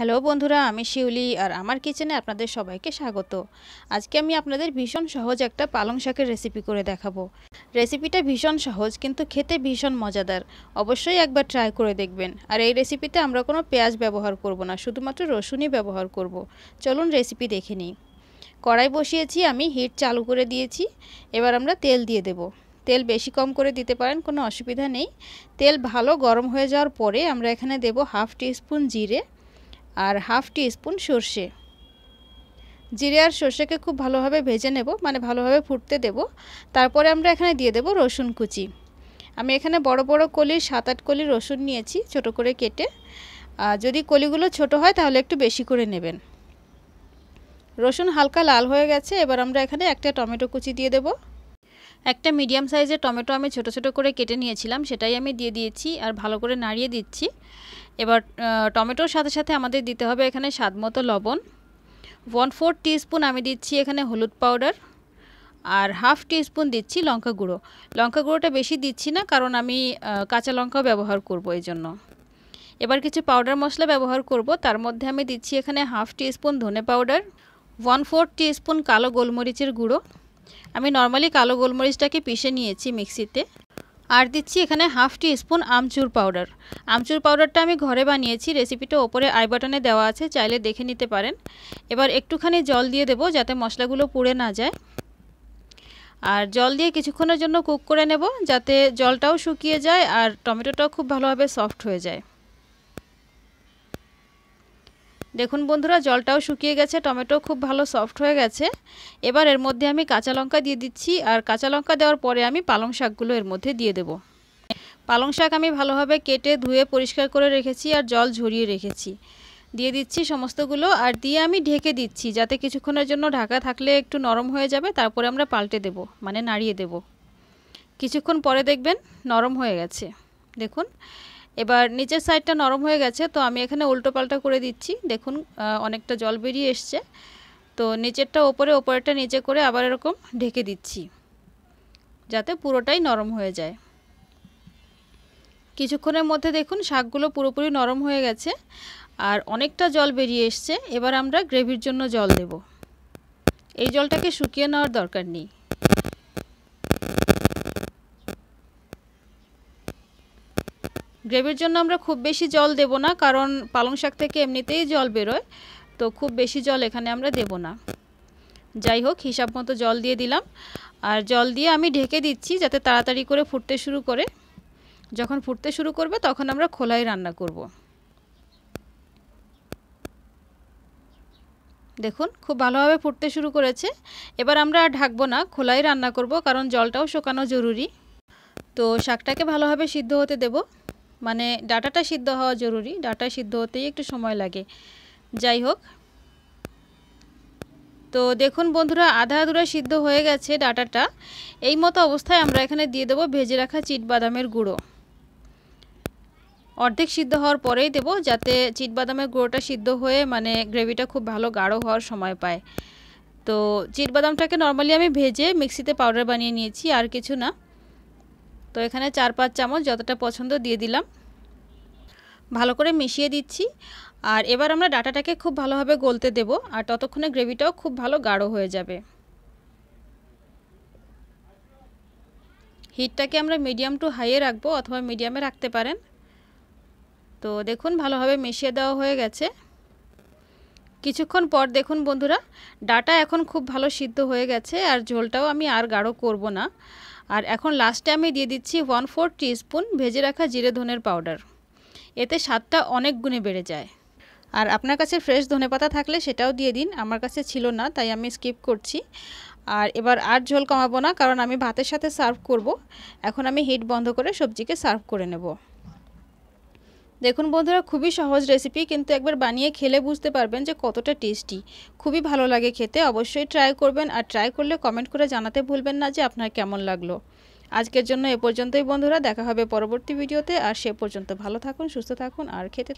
Hello বন্ধুরা আমি শিউলি আর আমার কিচেনে আপনাদের সবাইকে স্বাগত আজকে আমি আপনাদের ভীষণ সহজ একটা পালং শাকের রেসিপি করে দেখাবো রেসিপিটা ভীষণ সহজ কিন্তু খেতে ভীষণ মজাদার অবশ্যই একবার ট্রাই করে দেখবেন আর এই রেসিপিতে আমরা কোনো পেঁয়াজ ব্যবহার করব না শুধুমাত্র রসুনই ব্যবহার করব। চলুন রেসিপি দেখে নিই কড়াই বসিয়েছি আমি হিট চালু করে দিয়েছি এবার আমরা তেল দিয়ে দেব তেল বেশি কম করে দিতে পারেন কোনো অসুবিধা নেই তেল ভালো গরম হয়ে যাওয়ার পরে আমরা এখানে দেব হাফ টিস্পুন জিরে আর হাফ টি স্পুন সর্ষে জিরে আর সর্ষেকে খুব ভালোভাবে ভেজে নেব মানে ভালোভাবে ফুটতে দেব তারপরে আমরা এখানে দিয়ে দেব রসুন কুচি আমি এখানে বড় বড় কলি সাত আট কলি রসুন নিয়েছি ছোট করে কেটে যদি কলিগুলো ছোট হয় তাহলে একটু বেশি করে নেবেন রসুন হালকা লাল হয়ে গেছে এবার আমরা এখানে একটা টমেটো কুচি দিয়ে দেব একটা মিডিয়াম সাইজের টমেটো আমি ছোট ছোট করে কেটে নিয়েছিলাম সেটাই আমি দিয়ে দিয়েছি আর ভালো করে নাড়িয়ে দিচ্ছি এবার টমেটোর সাথে সাথে আমাদের দিতে হবে এখানে স্বাদ মতো লবণ ওয়ান ফোর টিস্পুন আমি দিচ্ছি এখানে হলুদ পাউডার আর হাফ টিস্পুন দিচ্ছি লঙ্কা গুঁড়ো লঙ্কা গুঁড়োটা বেশি দিচ্ছি না কারণ আমি কাঁচা লঙ্কাও ব্যবহার করব এই জন্য এবার কিছু পাউডার মশলা ব্যবহার করব তার মধ্যে আমি দিচ্ছি এখানে হাফ টিস্পুন ধনে পাউডার ওয়ান ফোর টিস্পুন কালো গোলমরিচের গুঁড়ো আমি নর্মালি কালো গোলমরিচটাকে পিষে নিয়েছি মিক্সিতে আর দিচ্ছি এখানে half teaspoon amchur powder amchur পাউডারটা আমি ঘরে বানিয়েছি রেসিপিটা ওপরে আই বাটনে দেওয়া আছে চাইলে দেখে নিতে পারেন এবার একটুখানি জল দিয়ে দেবো যাতে মশলাগুলো পুড়ে না যায় আর জল দিয়ে কিছুক্ষণের জন্য কুক করে নেব যাতে জলটাও শুকিয়ে যায় আর টমেটোটাও খুব ভালোভাবে সফট হয়ে যায় দেখুন বন্ধুরা জলটাও শুকিয়ে গেছে টমেটো খুব ভালো সফট হয়ে গেছে এবার এর মধ্যে আমি কাঁচা লঙ্কা দিয়ে দিচ্ছি আর কাঁচা লঙ্কা দেওয়ার পরে আমি পালং শাকগুলো এর মধ্যে দিয়ে দেব পালং শাক আমি ভালোভাবে কেটে ধুয়ে পরিষ্কার করে রেখেছি আর জল ঝরিয়ে রেখেছি দিয়ে দিচ্ছি সমস্তগুলো আর দিয়ে আমি ঢেকে দিচ্ছি যাতে কিছুক্ষণের জন্য ঢাকা থাকলে একটু নরম হয়ে যাবে তারপরে আমরা পাল্টে দেব মানে নাড়িয়ে দেব কিছুক্ষণ পরে দেখবেন নরম হয়ে গেছে দেখুন এবার নিচের সাইডটা নরম হয়ে গেছে তো আমি এখানে উল্টো পাল্টা করে দিচ্ছি দেখুন অনেকটা জল বেরিয়ে এসছে তো নিচেরটা ওপরে ওপরেরটা নিচে করে আবার এরকম ঢেকে দিচ্ছি যাতে পুরোটাই নরম হয়ে যায় কিছুক্ষণের মধ্যে দেখুন শাকগুলো পুরোপুরি নরম হয়ে গেছে আর অনেকটা জল বেরিয়ে এসছে এবার আমরা গ্রেভির জন্য জল দেব এই জলটাকে শুকিয়ে নেওয়ার দরকার নেই গ্রেভির জন্য আমরা খুব বেশি জল দেব না কারণ পালং শাক থেকে এমনিতেই জল বেরোয় তো খুব বেশি জল এখানে আমরা দেব না যাই হোক হিসাব মতো জল দিয়ে দিলাম আর জল দিয়ে আমি ঢেকে দিচ্ছি যাতে তাড়াতাড়ি করে ফুটতে শুরু করে যখন ফুটতে শুরু করবে তখন আমরা খোলাই রান্না করব দেখুন খুব ভালোভাবে ফুটতে শুরু করেছে এবার আমরা আর ঢাকবো না খোলাই রান্না করব কারণ জলটাও শোকানো জরুরি তো শাকটাকে ভালোভাবে সিদ্ধ হতে দেবো মানে ডাটাটা সিদ্ধ হওয়া জরুরি ডাটা সিদ্ধ হতেই একটু সময় লাগে যাই হোক তো দেখুন বন্ধুরা আধা আধুরা সিদ্ধ হয়ে গেছে ডাটাটা এই মতো অবস্থায় আমরা এখানে দিয়ে দেবো ভেজে রাখা চিট বাদামের গুঁড়ো অর্ধেক সিদ্ধ হওয়ার পরেই দেবো যাতে চিট বাদামের গুঁড়োটা সিদ্ধ হয়ে মানে গ্রেভিটা খুব ভালো গাঢ় হওয়ার সময় পায় তো চিট বাদামটাকে নর্মালি আমি ভেজে মিক্সিতে পাউডার বানিয়ে নিয়েছি আর কিছু না তো এখানে চার পাঁচ চামচ যতটা পছন্দ দিয়ে দিলাম ভালো করে মিশিয়ে দিচ্ছি আর এবার আমরা ডাটাটাকে খুব ভালোভাবে গলতে দেব আর ততক্ষণে গ্রেভিটাও খুব ভালো গাঢ় হয়ে যাবে হিটটাকে আমরা মিডিয়াম টু হাইয়ে রাখবো অথবা মিডিয়ামে রাখতে পারেন তো দেখুন ভালোভাবে মিশিয়ে দেওয়া হয়ে গেছে কিছুক্ষণ পর দেখুন বন্ধুরা ডাটা এখন খুব ভালো সিদ্ধ হয়ে গেছে আর ঝোলটাও আমি আর গাঢ় করব না আর এখন লাস্টে আমি দিয়ে দিচ্ছি ওয়ান ফোর স্পুন ভেজে রাখা জিরে ধনের পাউডার এতে স্বাদটা অনেক গুণে বেড়ে যায় আর আপনার কাছে ফ্রেশ ধনেপাতা থাকলে সেটাও দিয়ে দিন আমার কাছে ছিল না তাই আমি স্কিপ করছি আর এবার আর ঝোল কমাবো না কারণ আমি ভাতের সাথে সার্ভ করব এখন আমি হিট বন্ধ করে সবজিকে সার্ভ করে নেবো দেখুন বন্ধুরা খুবই সহজ রেসিপি কিন্তু একবার বানিয়ে খেলে বুঝতে পারবেন যে কতটা টেস্টি খুবই ভালো লাগে খেতে অবশ্যই ট্রাই করবেন আর ট্রাই করলে কমেন্ট করে জানাতে ভুলবেন না যে আপনার কেমন লাগলো আজকের জন্য এ পর্যন্তই বন্ধুরা দেখা হবে পরবর্তী ভিডিওতে আর সে পর্যন্ত ভালো থাকুন সুস্থ থাকুন আর খেতে